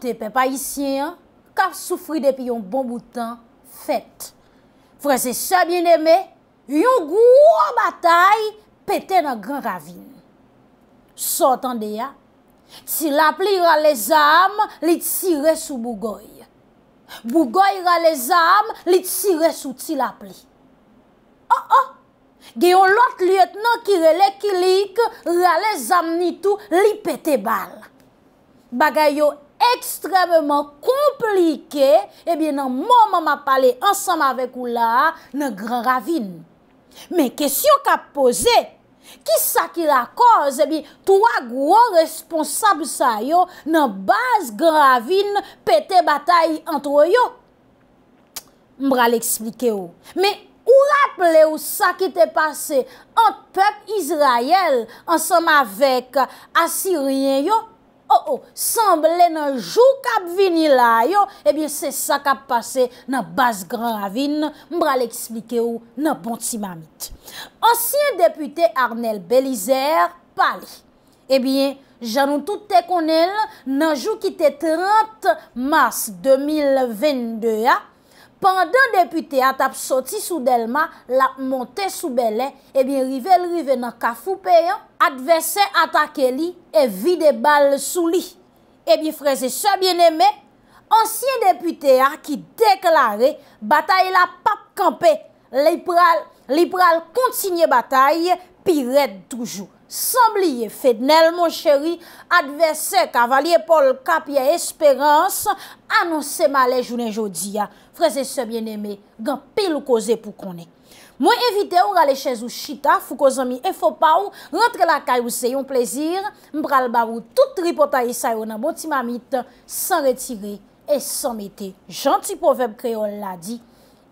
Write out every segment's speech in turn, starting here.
tepe pa isyen, kap soufri depi yon bon boutan fèt. Frè se sebyen eme, yon gwo batay pète nan gran ravine. Sotan deya, ti la pli rale oh, zam, li tsi re sou oh. bougoy. Bougoy rale zam, li tsi re sou ti la pli. An an, geyon lot luyet nan ki rele ki lik, rale zam ni tou, li pète bal. Bagay yo ekstremement komplike, ebi eh nan mouman ma pale ansanm avek ou la, nan gran ravine. Men eh kesyon ka pose, ki sa ki la koz, ebi, touwa gro responsab sa yo, nan baz gravine, pete batay antro yo. Mbra li eksplike yo. Men ou raple ou sa ki te pase, ant pep Izrayel, ansanm avek Assyrien yo, Oh oh, sanble nanjou kap vini la yo, ebyen se sa kap pase nan bas gran avin, mbra le eksplike ou nan ponsi mamit. Ansyen depute Arnel Belizer pali. Ebyen janon toute konel nanjou kite 30 mars 2022 ya, pandan depute atap soti sou delma la monte sou belen, ebyen rive lrive nan kafou peyo, Adverse atake li e vide bal sou li. Ebi freze se bieneme, ansyen depute a ki deklare bataye la pap kampe. Li pral kontinye bataye pi red toujou. Sambliye fednel mon cheri, adverse kavalie pol kap ya esperans anonse male jounen jodi a. Freze se bieneme, gan pil ou koze pou konen. Mwen evite ou rale chèz ou chita, fou ko zomi e fò pa ou, rentre la kay ou se yon plezir, mbral bar ou tout ripota yi e sayo nan boti mamit, san retire et san mette. Janti poveb kreol la di,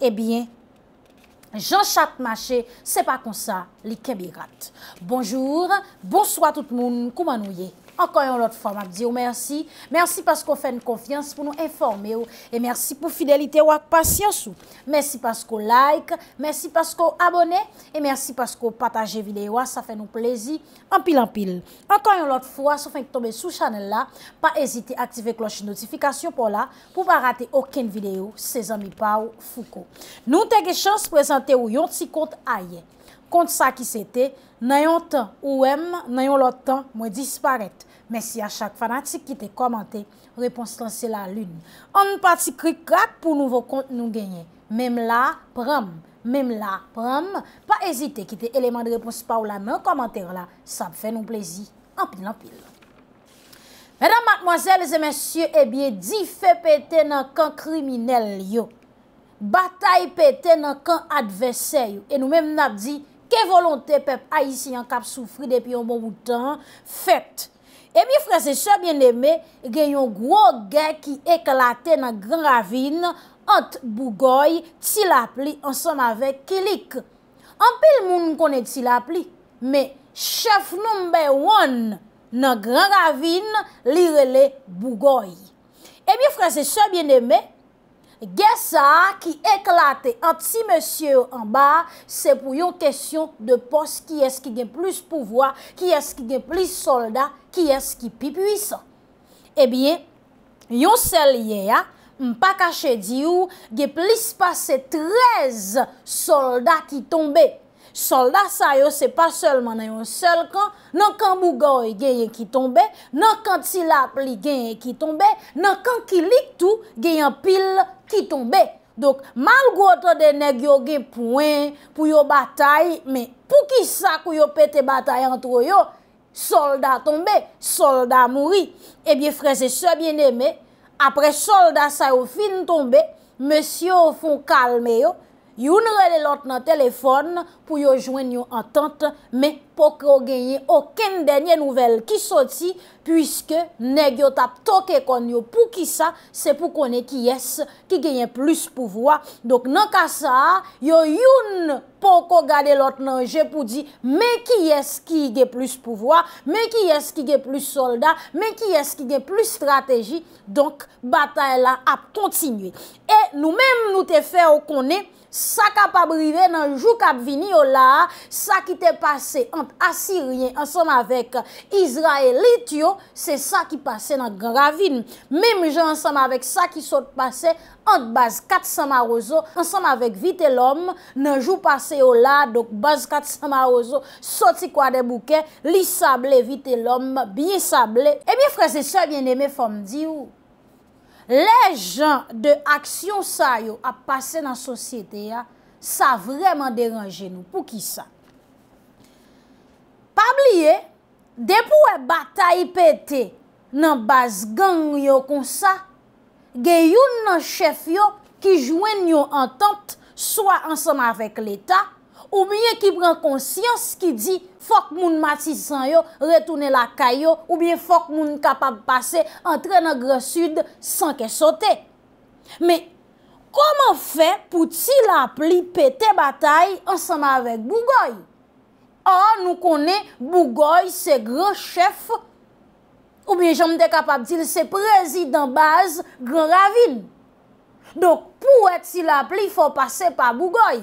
ebyen, eh jan chat mache, se pa konsa li kebi rat. Bonjour, bonsoit tout moun, koumanou ye. Ankan yon lot fwa map diyo mersi, mersi pasko fè n konfians pou nou informe ou, e mersi pou fidelite ou ak pasyans ou, mersi pasko like, mersi pasko abone, e mersi pasko pataje videyo a, sa fè nou plezi, anpil anpil. Ankan yon lot fwa, sa fè n tombe sou chanel la, pa ezite aktive kloche notifikasyon pou la, pou pa rate oken videyo, se zanmi pa ou fuko. Nou te ge chans prezante ou yon ti kont a ye. Kont sa ki sete, nan yon tan ou em, nan yon lot tan, mwen disparet. Men si a chak fanatik ki te komante, repons tan se la lun. An nou pati krik krak pou nouvo kont nou genye. Mem la, pram, mem la, pram. Pa ezite ki te eleman de repons pa ou la, men komante la, sa pfe nou plezi. Anpil, anpil. Menan matmoazel, ze mensyo, ebye, eh di fe pete nan kan kriminel yo. Batae pete nan kan advesey yo. E nou menm nap di... Ke volonte pep a yisi yon kap soufri depi yon bon woutan? Fet! E mi frase sebyen deme gen yon gwo gen ki eklate nan gran ravine ant bugoy tsi lapli ansan avek kilik. Anpil moun konen tsi lapli, me chef number one nan gran ravine li rele bugoy. E mi frase sebyen deme, Gè sa ki eklate an ti mèsyè an ba, se pou yon kèsyon de pos ki eski gen plis pouvoi, ki eski gen plis soldat, ki eski pi pwisan. Ebyen, eh yon sel ye ya, mpa kache di ou, gen plis pase trez soldat ki tombe. Soldat sa yo se pa selman an yon selkan, nan kan bougoy gen yon ki tombe, nan kan tsilap li gen yon ki tombe, nan kan ki lik tou gen yon pil ki tombe. Dok, mal gwa ta dene gyo gen pouen pou yon batay, men pou ki sa pou yon pete batay an tro yo, soldat tombe, soldat mouri. Ebyen freze se bien eme, apre soldat sa yo fin tombe, mesye ou fon kalme yo. yon rade lot nan telefon pou yo jwen yon antante me poko genye oken denye nouvel ki soti pwiske negyo tap toke kon yo pou ki sa, se pou konen ki yes ki genye plus pouvoa donk nan ka sa, yon yon poko gade lot nan je pou di me ki yes ki genye plus pouvoa me ki yes ki genye plus solda me ki yes ki genye plus strategi donk batay la ap kontinye e nou menm nou te fe ou konen Sa kap aprive nan jou kap vini yo la, sa ki te pase ant asirien ansam avek Izrae Litio, se sa ki pase nan Gravin. Mem jen ansam avek sa ki sote pase ant baz kat samarozo, ansam avek vite lom nan jou pase yo la, dok baz kat samarozo, sote kwa de bouke, li sable vite lom, biye sable. E eh biye freze sa bien eme fom di ou? Le jan de aksyon sa yo ap pase nan sosyete ya, sa vreman deranje nou pou ki sa. Pabliye, depou e batay pete nan baz gang yo kon sa, ge yon nan chef yo ki jwen yo antant, swa ansama vek l'Etat, Ou bie ki pran konsyans ki di fok moun matisan yo, retoune la kayo, ou bie fok moun kapab pase an tre nagre sud san ke sote. Me, koman fe pou ti la pli pete batay ansama avek Bougoy? A, nou kone Bougoy se gre chef, ou bie jom de kapab dil se prezid an baz gran ravin. Dok pou eti la pli fok pase pa Bougoy?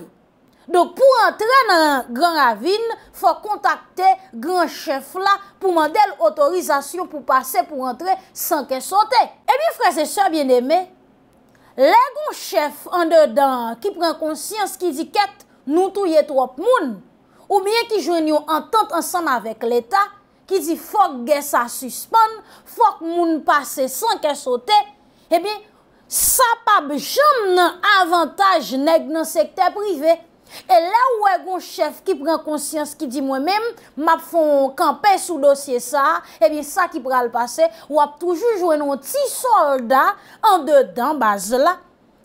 Donk pou rentre nan gran ravine, fòk kontakte gran chef la pou mandel otorizasyon pou pase pou rentre san ke sote. Ebi, eh freze sè, bien eme, le gon chef an dedan ki pren konsyans ki di ket nou tou ye trop moun, ou miye ki jwen yon antant ansan avèk l'Etat, ki di fòk ge sa suspon, fòk moun pase san ke sote, ebi, eh sa pa becham nan avantaj neg nan sekte prive. E la eh ou e goun chef ki pren konsyans ki di mwen men, map fon kampe sou dosye sa, e bin sa ki pral pase, wap toujou jwen nou ti solda an dedan baz la,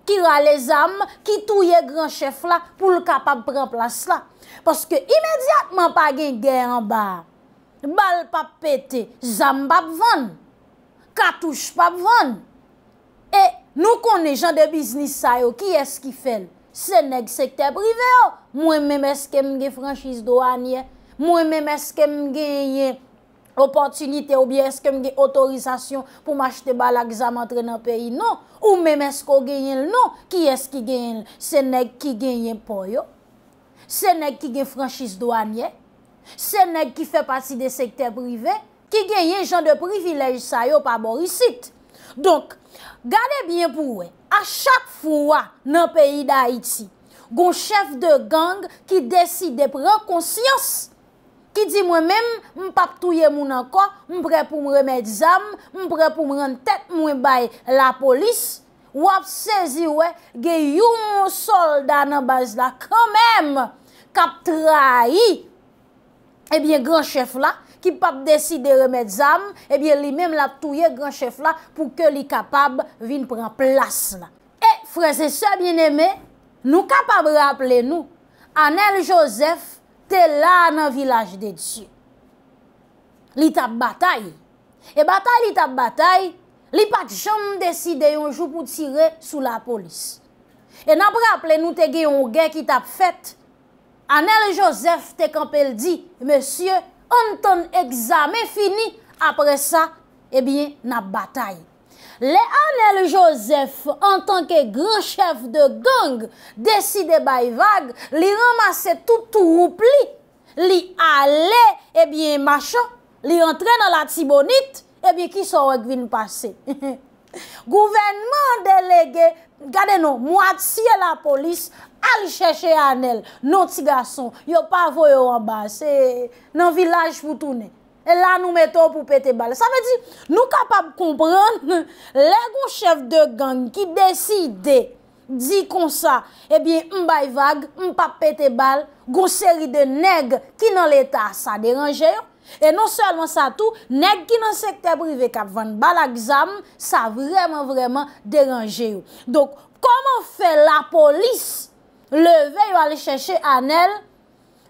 ki rale zam, ki touye gran chef la, pou l kapap pren plas la. Paske imediatman pa gen gen an ba, bal pap pete, zam pap van, katouj pap van. E nou konen jan de biznis sa yo, ki es ki fel? Sè nèk sekte prive yo Mwen mèm eske mge franchise douanye Mwen mèm eske mge enye Oportunite ou bie eske mge Otorizasyon pou machete balak Zaman tre nan peyi nou Ou mèm esko enye nou Ki eske enye? Sè nèk ki enye po yo Sè nèk ki enye franchise douanye Sè nèk ki fè pasi De sekte prive Ki enye jan de privilej sa yo Pa borisit Donk gade bien pou we A chak fwa nan peyi da iti, gon chèf de gang ki desi de pren konsyans, ki di mwen mèm mpap touye moun anko, mpren pou mremed zam, mpren pou mren tet mwen bay la polis, wap sezi wè ge yu mwen solda nan baz la, kwen mèm kap trahi, ebyen eh gran chèf la, ki pap deside remet zam, ebyen li mem la touye granchef la, pou ke li kapab vin pran plas la. E, freze se bieneme, nou kapab raple nou, Anel Joseph, te la nan vilaj de Diyo. Li tap batay. E batay li tap batay, li pat jom deside yon jou pou tire sou la polis. E nap raple nou te ge yon gen ki tap fet, Anel Joseph te kapel di, Monsie, an ton egzame fini, apre sa, ebyen, eh na batay. Le Anel Joseph, an tanke gren chef de gang, deside bay vag, li ramase toutou oupli, li ale, ebyen, macho, li eh entre nan la tibonite, ebyen, eh ki sor ek vin pase. Gouvenman delege, gade nou, mwad siye la polis Al chèche anel, nou tiga son Yo pa voyo anba, se nan vilaj voutoune E la nou meton pou pète bal Sa ve di, nou kapab kompren Le goun chèv de gang ki desi eh de Di kon sa, ebyen mbay vag, mpa pète bal Goun seri de neg ki nan l'eta sa deranje yo E non selman sa tou, nek ki nan sekte prive kap van balagzam, sa vreman vreman deranje yo. Donk, koman fe la polis leve yo ale cheshe anel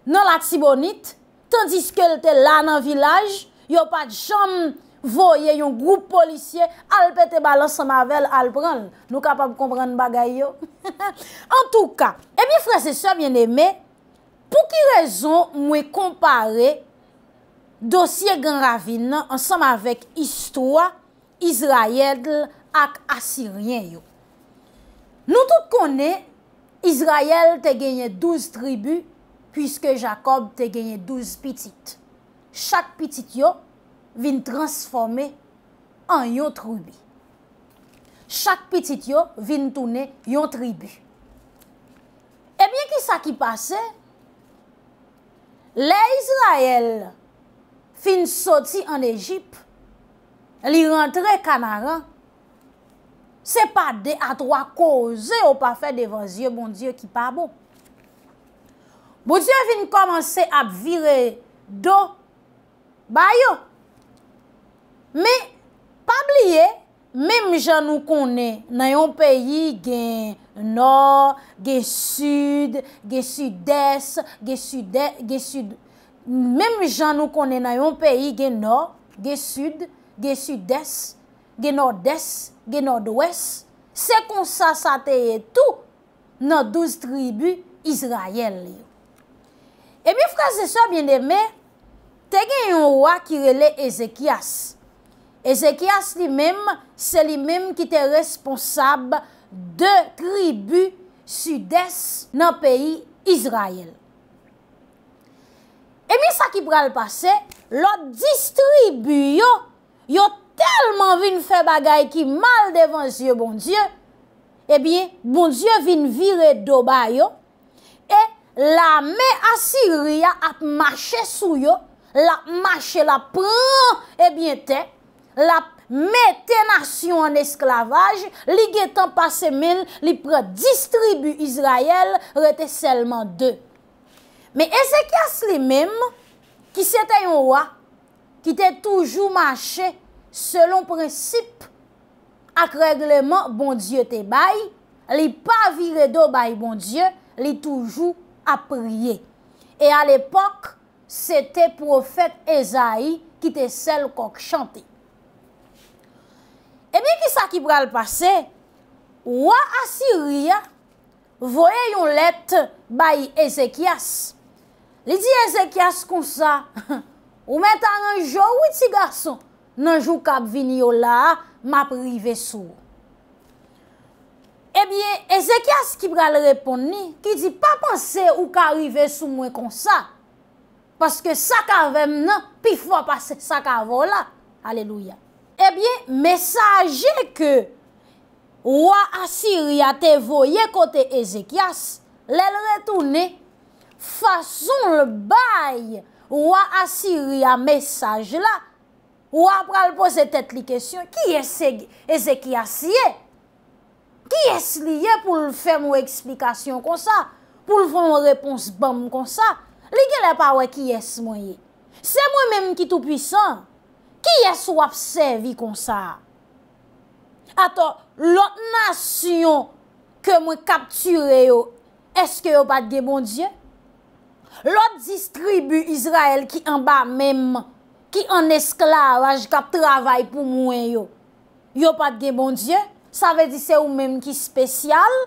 nan la tibonit, tandis ke lte la nan vilaj, yo pat jom voye yon group polisye al pete balan sa mavel al pran, nou kapap kompran bagay yo. En tou ka, e eh mi frese se mwen eme, pou ki rezon mwen kompare yo Dosye gen ravine ansam avek istwa, izrayel ak asiryen yo. Nou tout konen, izrayel te genye douz tribu, pwiske Jacob te genye douz pitit. Chak pitit yo vin transforme an yo tribu. Chak pitit yo vin toune yo tribu. Ebyen eh ki sa ki pase? Le izrayel, fin soti an Ejip, li rentre kanaran, se pa de atwa koze ou pa fe devan zye, bon diyo ki pa bo. Bon, bon diyo fin komanse ap vire do, bayo. Me, pa blye, mem jan nou konen, nan yon peyi gen nor, gen sud, gen sud-es, gen sud-e, gen sud-e, Mem jan nou kone nan yon peyi genor, gen sud, gen sud-des, genor-des, genor-dwes, se kon sa sa teye tou nan douz tribu Izrayel li. E mi fraze sa bine me, te gen yon wakirele Ezekias. Ezekias li mem, se li mem ki te responsab de tribu sud-des nan peyi Izrayel. E mi sa ki pral pase, lo distribuyo, yo telman vin fe bagay ki mal devan zye bonzyon, e bin bonzyon vin vire doba yo, e la me asiria ap mache sou yo, la mache la pran, e bin te, la me tenasyon an esklavaj, li getan pase men, li pral distribu izrayel, rete selman dey. Men Ezekias li menm ki sete yon wak ki te toujou manche selon prinsip ak regleman bon Diyo te bay, li pa vire do bay bon Diyo, li toujou apriye. E al epok, sete profet Ezaie ki te sel kak chante. E mi ki sa ki pral pase, wak Assyria voye yon let bay Ezekias. Li di Ezekias kon sa, ou metan anjou, witi garson, nanjou kap vini yo la, map rive sou. Ebyen, eh Ezekias ki pral repon ni, ki di pa panse ou ka rive sou mwen kon sa, paske sa ka vem nan, pi fwa pase sa ka vola. Aleluya. Ebyen, eh mesaje ke, wwa Assyria te voye kote Ezekias, lel retouni, Fason le bay, wwa asir ya mesaj la, wwa pral pose tet li kesyon, ki es ezi ki asye? Ki es liye pou l fè mwen eksplikasyon kon sa, pou l fè mwen repons bèm kon sa? Li gè le pa wè ki es mwen ye? Se mwen menm ki tou pwisan, ki es wapse vi kon sa? Atò, l ot nasyon ke mwen kapture yo, eske yo bat de bon diye? Lo distribu Yisrael ki an ba mem, ki an eskla waj kap travay pou mwen yo. Yo pat gen bon Diyen, sa ve di se ou mem ki spesyal.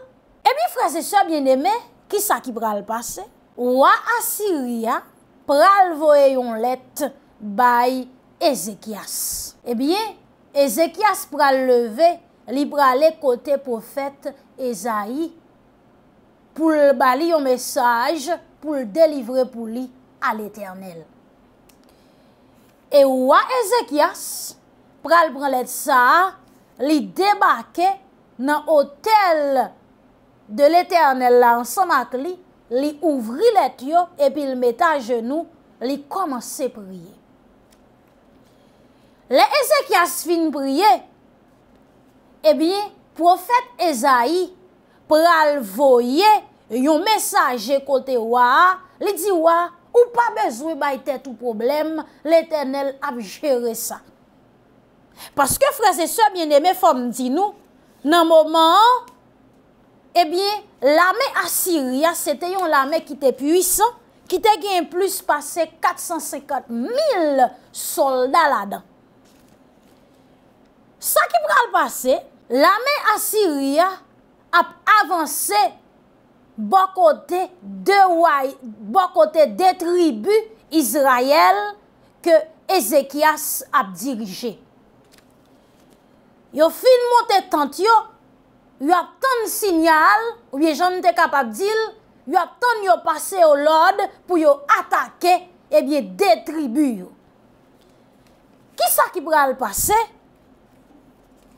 Ebi fra se so bieneme, ki sa ki pral pase? Ouwa Assyria pral voe yon let bay Ezekias. Ebiye, eh Ezekias pral leve li prale kote profet Ezaie pou bali yon mesaj pou bali yon mesaj pou li delivre pou li al Eternel. E wwa Ezekias, pral pralet sa, li debake nan hotel de l'Eternel lan somak li, li ouvri let yo, epil meta genou, li komanse priye. Le Ezekias fin priye, ebyen profet Ezaie, pral voye yon mesaje kote waa, li di waa, ou pa bezwe bayte tout problem, l'Eternel ap jere sa. Paske freze so, bien de me fom di nou, nan moman, ebyen, l'ame Assyria, sete yon l'ame ki te pwisan, ki te gen plus pase 450 mil solda la dan. Sa ki pral pase, l'ame Assyria ap avanse, bakote de tribu Izrayel ke Ezekias ap dirije. Yo fin motetant yo, yo ap ton sinyal, ou ye jante kapap dil, yo ap ton yo pase yo lode pou yo atake ebyen de tribu yo. Ki sa ki pral pase?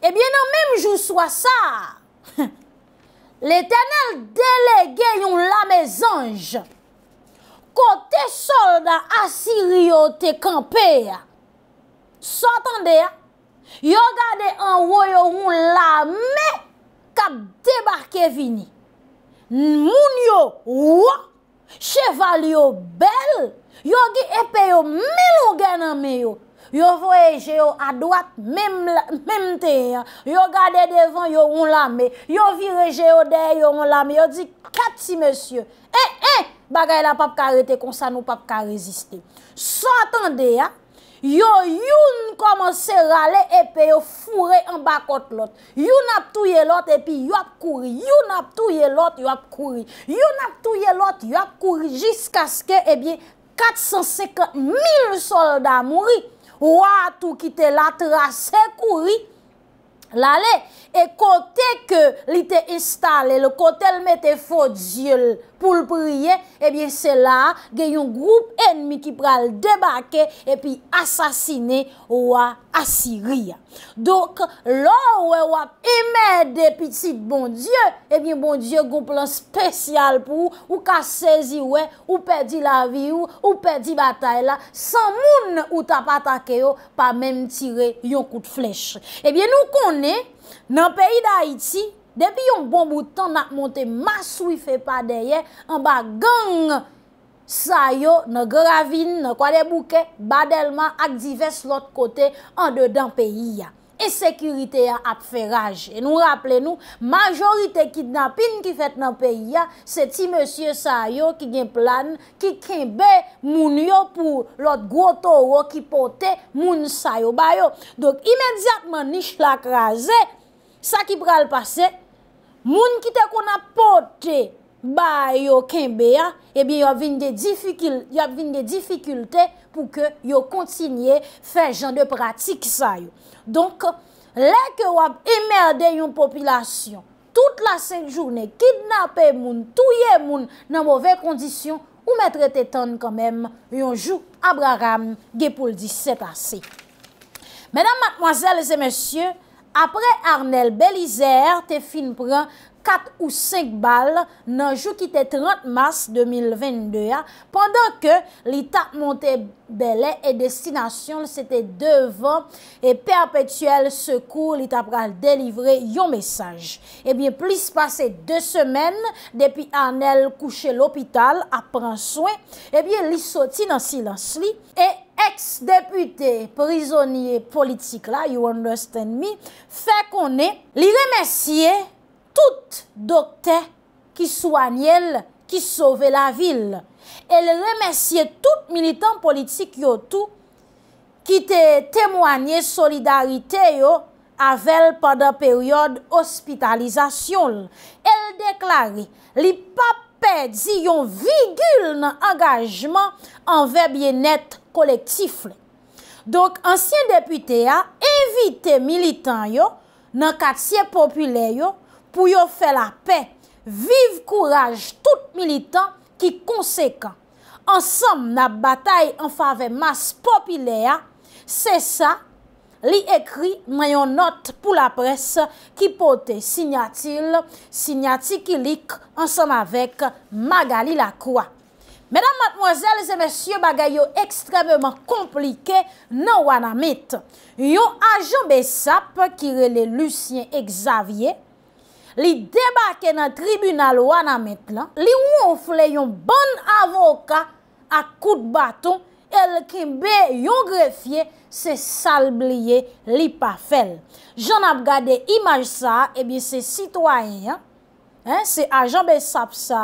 Ebyen nan menm jou swa sa. Ha! Ha! Le tenel delege yon lame zanj, kote solda asir yo te kampe ya. Sotande ya, yo gade anwoyo yon lame kap debarke vini. Moun yo wwa, cheval yo bel, yo gi epe yo melo genanme yo. Yo voyeje yo a doat memte, yo gade devan yo onlame, yo vireje yo der yo onlame, yo di kat si monsye. E, eh, e, eh, bagay la pap ka rete kon sa nou pap ka reziste. Son atende ya, yo youn komanse rale epe yo fure en bakot lot. Youn ap touye lot epi youn ap kouri, youn ap touye lot youn ap kouri. Youn ap touye lot youn ap kouri jiska ske ebyen 450 mil solda mouri. Wa tou ki te late asekoui, la le, e kote ke li te instale, le kote el mette fote jil pou priye, e bie se la gen yon group enmi ki pral debake e pi asasine ou a Assyria dok, lor ou e wap eme de pitit bon die e bie bon die group lan spesyal pou ou ka sezi ou e ou perdi la vi ou, ou perdi batay la, san moun ou tap atake yo, pa mem tire yon kout fleche, e eh bie nou kon Nè, nan peyi da iti, depi yon bon boutan na monte mas wif e pa deye, an ba gang sayo, nan gravine, nan kwa de bouke, badelman, ak divers lot kote, an de dan peyi ya. E sekurite ya ap feraj. E nou rappele nou, majorite kidnapin ki fet nan peyi ya, se ti monsye sayo ki gen plan, ki kinbe moun yo pou lot groto ro ki pote, moun sayo bayo. Dok imediatman nish lak raze, sa ki pral pase, moun kite kon ap pote, ba yo kembe ya, ebi eh yo avin de difikil, yo avin de difikilte pou ke yo kontinye fe jan de pratik sa yo. Donk, le ke wap emerde yon popilasyon, tout la sen jounen, kidnapen moun, touye moun, nan mouve kondisyon, ou metre te ton kanmem, yon jou Abraham Gepoldi, set ase. Menam, matmoazel, zemesye, apre Arnel Belizer, te fin pran, 4 ou 5 bal nanjou ki te 30 mars 2022 ya, pandan ke li tap monte bele e destinasyon se te devan e perpetuel sekou li tap pral delivre yon mesaj. Ebyen, eh plis pase 2 semen, depi anel kouche l'opital apren souen, eh ebyen, li soti nan silans li, e ex-depute prizonye politik la, you understand me, fe konen li remesye, tout dokte ki souanye l, ki souve la vil. El remesye tout militant politik yo tou, ki te temwanye solidarite yo, avel pada peryode ospitalizasyon l. El deklare li pape di yon vigul nan angajman an vebyen net kolektif l. Donk ansyen depute ya, evite militant yo, nan katsye popule yo, Pou yo fe la pe, vive kouraj tout militant ki konsekant. Ansem nan batay an fave mas popilea, se sa li ekri mayon not pou la pres ki pote signatil, signatikilik ansam avek Magali la kwa. Medan matmozèl zè mèsyè bagay yo ekstremèman komplike nan wana met. Yo ajon bè sap ki rele Lucien Xavier, li debake nan tribunal wana met lan, li wou oufle yon bon avoka ak kout baton, el ki be yon grefye se salbliye li pa fel. Joun ap gade imaj sa, ebyen eh se sitwayen, se ajanbe sap sa,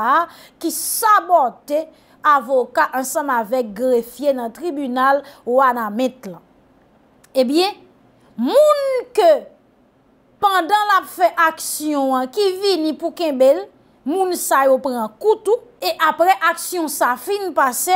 ki sabote avoka ansam avek grefye nan tribunal wana met lan. Ebyen, eh moun ke, Pandan la fe aksyon ki vini pou kembel, moun sa yo pran koutou, e apre aksyon sa fin pase,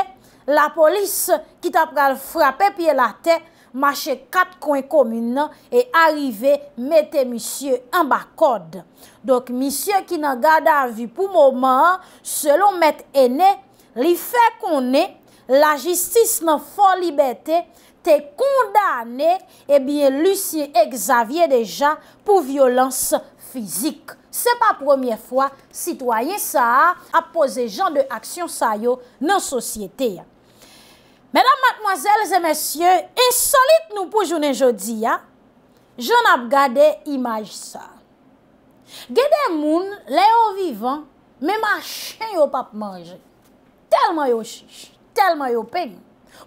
la polis ki tap pral frape piye la te, mache kat kwen komine, e arive mete misye an bak kode. Dok misye ki nan gada vi pou mouman, selon met ene, li fe konen, la jistis nan fon libetè te kondane, ebyen eh lusye egzavye deja pou violans fizik. Se pa premier fwa, sitwayen sa ap pose jan de aksyon sa yo nan sosyete. Mèdam matmoazèl zè mèsyè, insolite nou pou jounen jodi ya, joun ap gade imaj sa. Gede moun le yo vivan, mèma chen yo pap manje, telman yo chiche. Telman yo pe.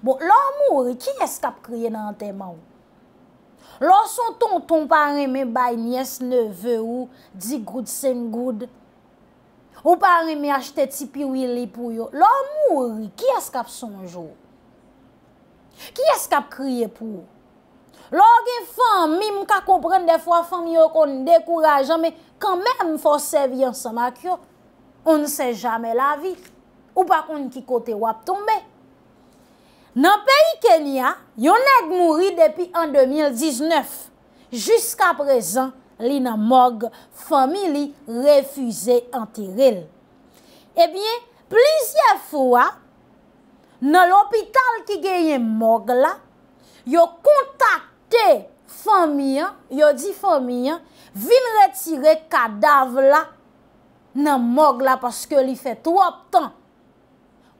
Bon, lor mouri, ki eskap kriye nan teman ou? Lor son tonton pareme bay niyes neve ou, di goud sen goud. Ou pareme achete tipi willi pou yo. Lor mouri, ki eskap sonjou? Ki eskap kriye pou? Lor gen fami, mou ka kompren de fwa fami yo kon dekourajan, me kan men mfosev yon samak yo, ou nse jame la viw. Ou pa kon yon ki kote wap tombe. Nan peyi Kenya, yon e gmouri depi an 2019. Juska prezan, li nan mog, fami li refuze an tirel. Ebyen, eh plizye fwa, nan l'opital ki genyen mog la, yo kontakte fami, yo di fami, vin retire kadav la nan mog la, paske li fe trob tan.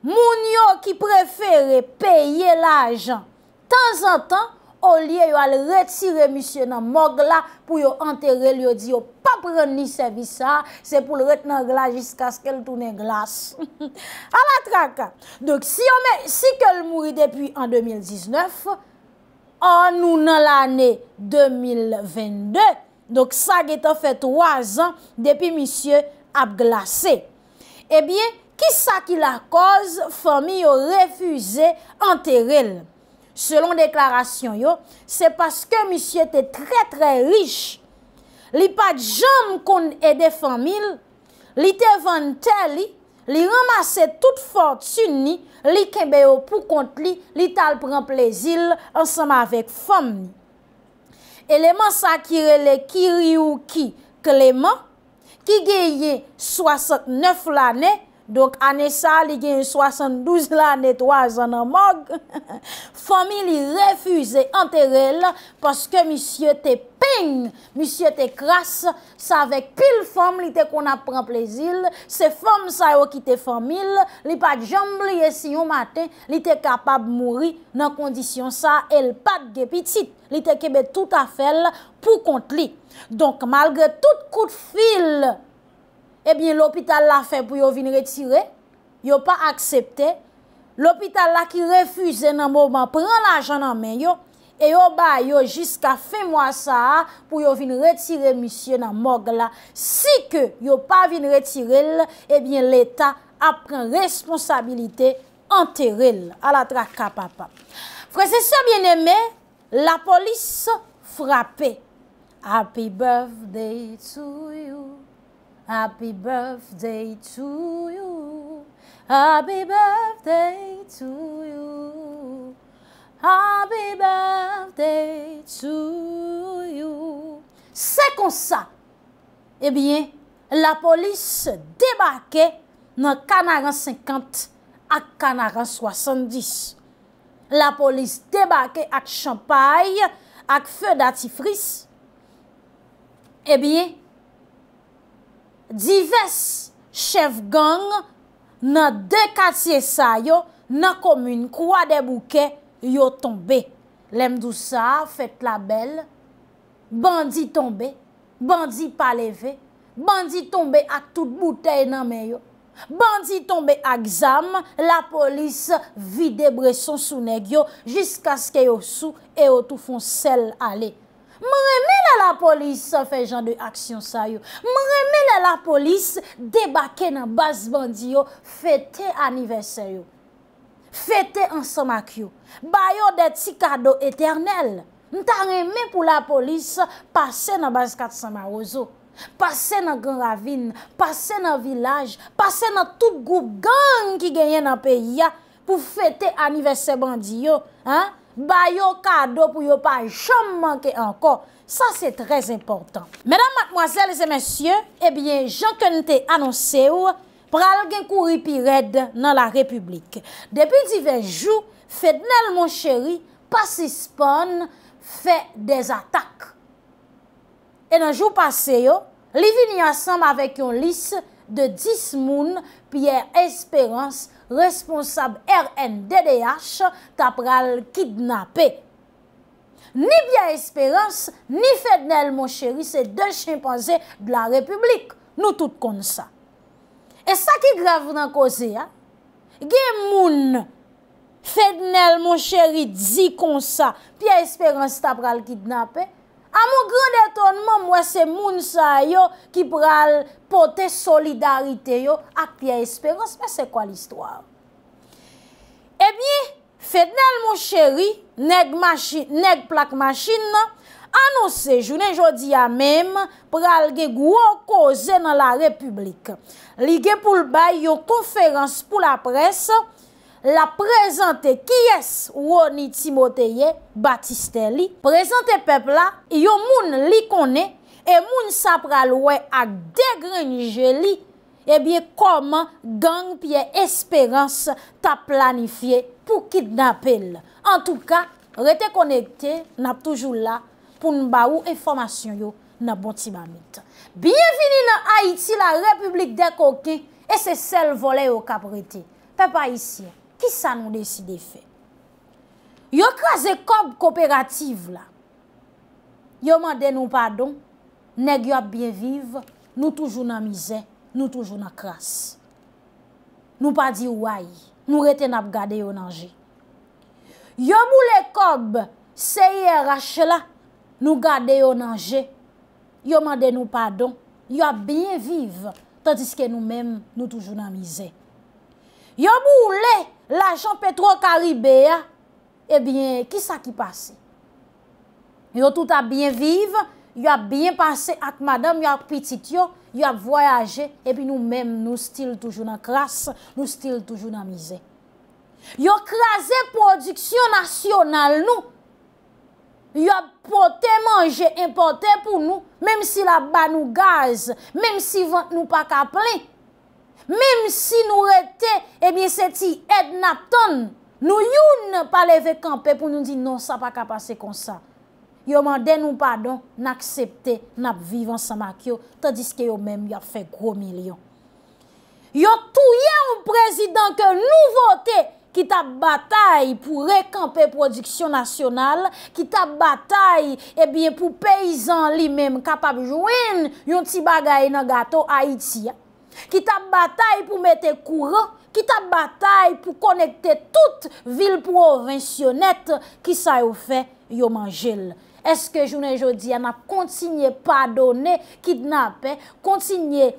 Moun yo ki prefere peye la ajan, tan zan tan, o liye yo al retire misye nan mog la, pou yo anterre liyo di yo pa pren ni sevi sa, se pou l ret nan gla jiska skel toune glas. A la traka. Eh dok si yo men, si ke l mouri depi an 2019, an nou nan l ane 2022, dok sa getan fet 3 an, depi misye ap glase. Ebyen, Kisa ki la koz, fami yo refuze anteril. Selon deklarasyon yo, se paske misye te tre tre riche. Li pat jom kon ede famil, li te vante li, li ramase tout fort suni, li kembe yo pou kont li, li tal pran plezil ansama vek fami. Eleman sa ki rele kiri ou ki kleman, ki geye 69 lanen, Donk ane sa li gen yon 72 la netwaz ane mok. Fomil li refuze anter el, paske misye te peng, misye te kras, sa vek pil fom li te kon apren plezil, se fom sa yo ki te fomil, li pat jamb li esi yon maten, li te kapab mouri nan kondisyon sa, el pat gepitit, li te kebet tout a fel pou kont li. Donk malge tout kout fil, Ebyen eh l'hôpital la fè pou yo vin retirè. Yo pa akseptè. L'hôpital la ki refüze nan mouman. Pren l'ajan nan men yo. E yo ba yo jiska fè mwa sa. Pou yo vin retirè misye nan mog la. Si ke yo pa vin retirè lè. Ebyen eh l'Etat apren responsabilite anterè lè. A la tra kapa pa. Frè se se bien emè. La polis frappè. Happy birthday to you. Happy birthday to you. Happy birthday to you. Happy birthday to you. Eh se kon sa, e bie, la polis debake nan kanaran 50 ak kanaran 70. La polis debake ak champay ak fe dati fris. E eh bie... Dives chev gang nan dekatsye sa yo nan komoun kwa de bouke yo tombe. Lemdou sa, fet la bel, bandi tombe, bandi paleve, bandi tombe ak tout bouteye nan men yo. Bandi tombe ak zam, la polis vide breson sou neg yo jiska ske yo sou e yo tou fon sel alek. Mwen reme la la polis sa fe jan de aksyon sa yo. Mwen reme la la polis debake nan bas bandiyo fete anivesen yo. Fete ansan mak yo. Bayo de ti kado eternel. Mwen ta reme pou la polis pase nan bas katsan marozo. Pase nan gen ravine. Pase nan vilaj. Pase nan tout goup gang ki genye nan peyi ya pou fete anivesen bandiyo. Bayo kado pou yo pa yon chom manke anko, sa se trez importan. Medan matmoazel se mensyen, ebyen, eh jankon te anonse ou, pral gen kouri pi red nan la republik. Depi diven jou, fe dnel mon cheri, pasi spon, fe dez atak. E nan jou pase yo, li vini ansam avek yon lis de dis moun piye esperans moun. responsab R.N.D.D.H. ta pral kidnapè. Ni Pia Esperance, ni Fednel mon chéri, se de chimpanzè de la republik. Nou tout kon sa. E sa ki grav nan koze ya? Ge moun Fednel mon chéri di kon sa Pia Esperance ta pral kidnapè? A moun grand etonman mwen se moun sa yo ki pral pote solidarite yo akpia esperans. Mwen se kwa l'istwa? Ebi, eh fedel moun cheri, neg plak machin, anose jounen jodi ya mem pral ge gwo koze nan la republik. Li ge pou l'bay yo konferans pou la presse, la prezante kyes wouni Timoteye Batiste li. Prezante pepla, yon moun li kone, e moun sapralwe ak degrenje li, ebyen koman gang piye esperans ta planifiye pou kit napel. En tou ka, rete konekte, nap toujou la, pou nba ou informasyon yo nap boti mamit. Bienvini nan Haiti, la Republik de Koki, e se sel vole yo kap rete. Pe pa isi ya. Ki sa nou deside fe? Yo kraze kob kooperative la. Yo mande nou padon, neg yo ap bien vive, nou toujou nan mize, nou toujou nan kras. Nou pa di wai, nou reten ap gade yo nanje. Yo moule kob, seye rache la, nou gade yo nanje. Yo mande nou padon, yo ap bien vive, tadiske nou men, nou toujou nan mize. Yo moule, la Jean-Petro Caribea, ebyen, ki eh sa ki pase? Yo tout a byen vive, yo a byen pase ak madam, yo a pitit yo, yo a voyaje, epi nou men nou stil toujou nan kras, nou stil toujou nan mize. Yo krasen produksyon nasyonal nou, yo a pote manje impote pou nou, mem si la banou gaz, mem si vant nou pa kapli, Mem si nou rete, ebyen se ti ed naton, nou youn pa leve kampe pou nou di non sa pa kapase konsa. Yo mande nou padon, naksepte, nap vivan sa makyo, tadis ke yo menm yo fe gro milyon. Yo touye ou prezident ke nou vote ki tap batay pou rekampe prodiksyon nasyonal, ki tap batay ebyen pou peyizan li menm kapap jwen yon ti bagay nan gato Haiti ya. Ki tap batay pou mette kouro, ki tap batay pou konekte tout vil provinsyonet ki sa yo fe yo manjel. Eske jounen jodi an ap kontinye padone, kidnap, kontinye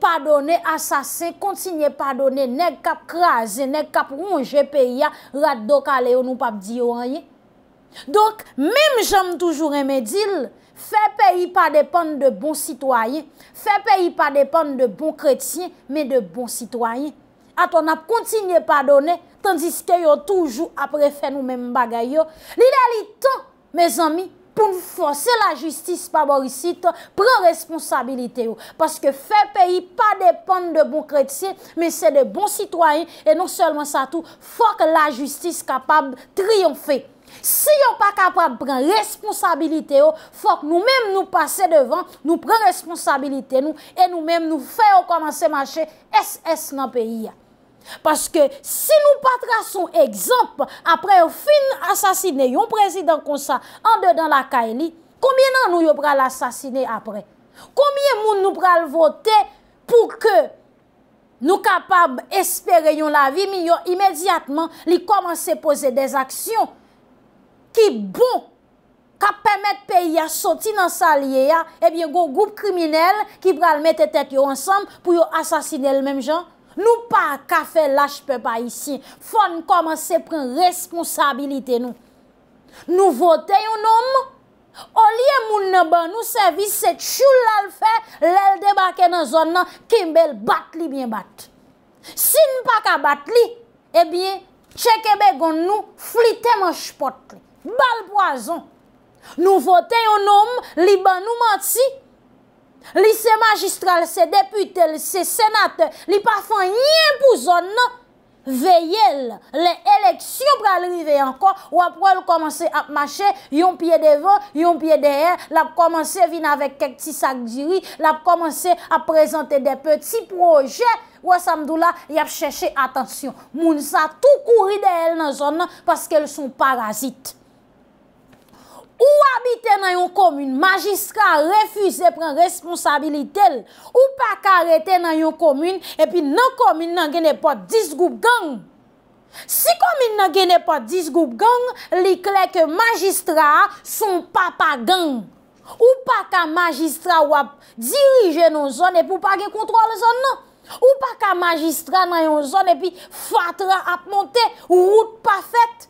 padone, asase, kontinye padone, nek kap kraze, nek kap ronje peya, rat do kale yo nou pap diyo anye. Donk, menm jom toujou remedil... Fè peyi pa depan de bon citoyen, fè peyi pa depan de bon kretien, men de bon citoyen. A ton ap kontinye pa donen, tandis ke yo toujou apre fè nou men bagay yo. Lide li ton, mes ami, pou nou fòse la justice pa borisite, pren responsabilite yo. Paske fè peyi pa depan de bon kretien, men se de bon citoyen, e non selman sa tou fòke la justice kapab triyonfe. Si yo pa kapap pren responsabilite yo, fok nou menm nou pase devan, nou pren responsabilite nou, e nou menm nou fè yo komanse manche SS nan peyi ya. Paske si nou patrason ekzamp apre yo fin asasine yon prezident konsa an de dan la kaeli, koumye nan nou yo pral asasine apre? Koumye moun nou pral vote pou ke nou kapap espere yon la vi miyo imediatman li komanse pose des aksyon? Ki bon, ka pemet pe ya eh soti nan salye ya, ebyen go goup kriminel ki pral mette tet yo ansam pou yo asasine el mem jan. Nou pa kafe lajpe pa isi, fon koman se pren responsabilite nou. Nou vote yon nom, olye moun ne ban nou servise se choul al fe, lel debake nan zon nan kimbel bat li bien bat. Sin pa ka bat li, ebyen eh chekebe gon nou flite man spot li. Bal boazan, nou vote yon om, li ban nou manti, li se magistral, se deputel, se senatel, li pa fan yon pou zon nan, veyel, le eleksyon pralrive yon kon, wap wèl komanse ap mache, yon pye devan, yon pye dehè, l ap komanse vin avèk kek ti sakdiri, l ap komanse ap prezante de peti proje, wap samdou la, y ap chèche atensyon, moun sa tou kouri dehèl nan zon nan, paske l son parazit. Ou habite nan yon komyne, majistra refuse pren responsabilitel. Ou pa ka rete nan yon komyne, epi nan komyne nan genepot 10 goup gang. Si komyne nan genepot 10 goup gang, li klek majistra son papa gang. Ou pa ka majistra wap dirije nan zon epi ou pa ge kontrol zon nan. Ou pa ka majistra nan yon zon epi fatra apmonte ou wout pa fèt.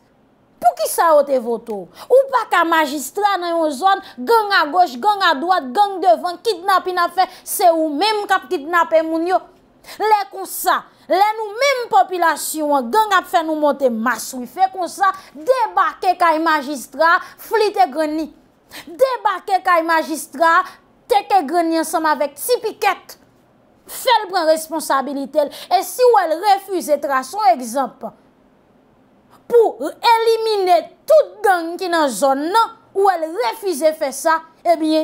pou ki sa ote voto ou pa ka magistra nan yon zon, gang a goch, gang a doat, gang devan, kidnap in ap fe, se ou menm kap kidnap en moun yo. Le kon sa, le nou menm popilasyon, gang ap fe nou monte maswi, fe kon sa, debake kay magistra, flite greni. Debake kay magistra, teke greni an som avek, si piket, fel pren responsabilite l. E si ou el refuze tra, son ekzamp, Ou elimine tout gang ki nan zon nan, ou el refize fe sa, e eh bie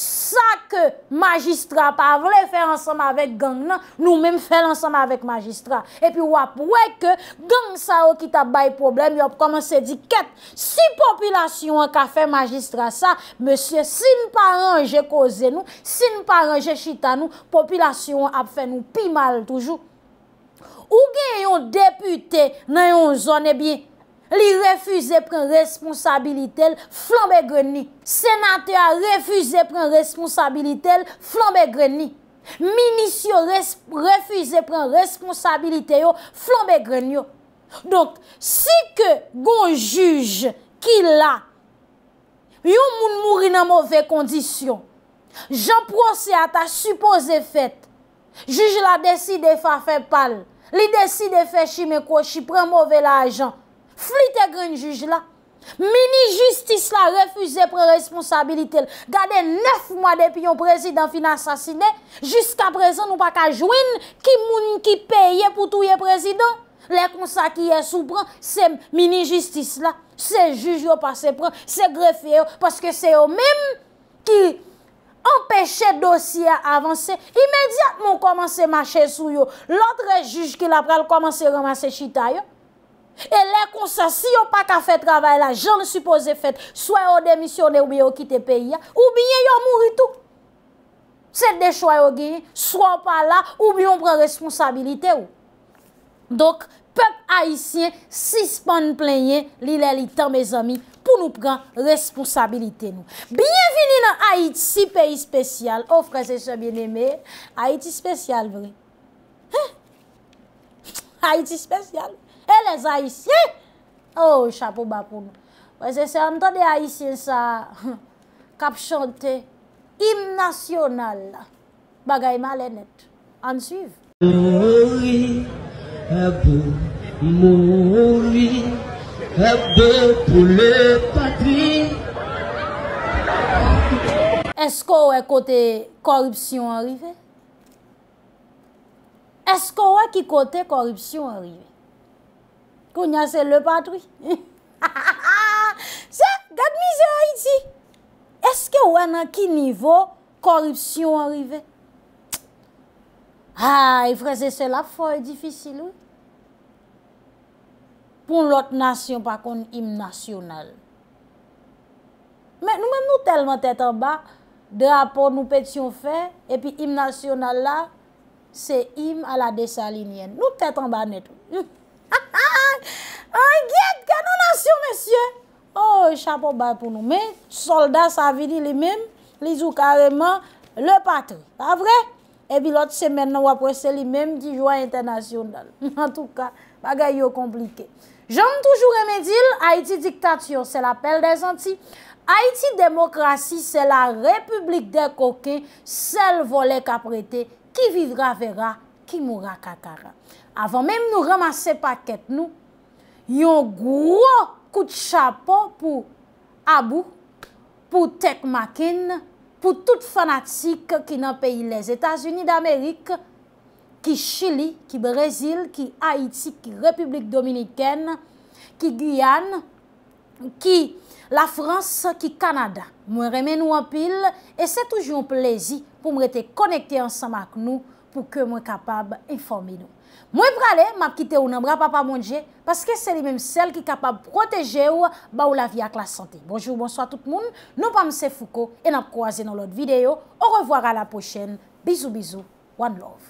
sa ke magistra pa vle fe ansama vek gang nan, nou men fe l'ansama vek magistra. E pi wap wek gang sa o ki tabay problem, yop koman se di ket, si popilasyon an ka fe magistra sa, monsye sin par anje koze nou, sin par anje chita nou, popilasyon ap fe nou pi mal toujou. Ou gen yon depute nan yon zone eh bi, li refuze pren responsabilite l, flambe greni. Senate a refuze pren responsabilite l, flambe greni. Minisyon refuze pren responsabilite yo, flambe greni yo. Donk, si ke gon juj ki la, yon moun mouri nan mouve kondisyon, jan pronsi ata supose fet, juj la deside fa fe pal, Li deside fè chi mè kò, chi prè mò vè la ajan, flite grè njuj la, mini justis la refüze prè responsabilite, gade nef mò depi yon prezidant fina sasine, jiska prezant nou pa ka jwen ki moun ki peye pou touye prezidant, le konsa ki yè soupran, se mini justis la, se juj yo pa se pran, se grefe yo, paske se yo mèm ki... empèche dosye avanse, imèdiat moun komanse mache sou yo. L'otre juj ki la pral komanse ramase chita yo. E lè konsa, si yo pa ka fè travè la, joun sou pose fèt, swè yo demisyonè ou bi yo kite peyi ya, ou bi yo yo mouri tou. Sè de chwa yo genye, swè yo pa la, ou bi yo pren responsabilite yo. Dok, pep haisyen, sispan plenye, li lè li tan mè zami, Pounou pran responsabilite nou Bienveni nan Haiti, si peyi spesyal Ofre oh, se se bieneme Haiti spesyal vre Haiti spesyal E les Haitien Oh, chapou ba pou nou Prese se antade Haitien sa Kap chante Im national Bagay malenet An suiv Mori Mori F2 pou lè patri. Esko wè kote korupsyon arive? Esko wè ki kote korupsyon arive? Kounye se lè patri? Se, gade mizè a iti. Eske wè nan ki nivou korupsyon arive? Ay, freze se la foye difisil wè. Poun lot nasyon pa kon im nasyonal. Men nou men nou telman tetan ba, drapon nou petyon fe, epi im nasyonal la, se im a la desa linjen. Nou tetan ba netou. Ha ha ha! An gèt kè nou nasyon, mesyè! Oh, chapon ba pou nou. Men soldat sa vini li mem, li zou kareman le patou. Ta vre? Epi lot semen nan wapwese li mem ki jwa internasyonal. En tout ka, Pagay yo komplike. Jom toujou remedil, Haiti diktatiyon, se la pel de zanti. Haiti demokrasi, se la republik de koke, sel vole kaprete, ki vivra vera, ki moura kakara. Avon menm nou ramase paket nou, yon gwo kout chapon pou abou, pou tek makin, pou tout fanatik ki nan peyi les Etasuni d'Amerikou. Ki Chile, ki Brazil, ki Haiti, ki Republik Dominikène, ki Guyane, ki la France, ki Kanada. Mwen reme nou apil, e se toujoun plezi pou mwete konekte ansama ak nou pou ke mwen kapab informe nou. Mwen prale, map kite ou nan bra papamonje, paske se li menm sel ki kapab proteje ou ba ou la vi ak la sante. Bonjou, bonsoit tout moun, nou pa mse fouko, en ap kroaze nou lot videyo, ou revoar a la pochen, bizou bizou, one love.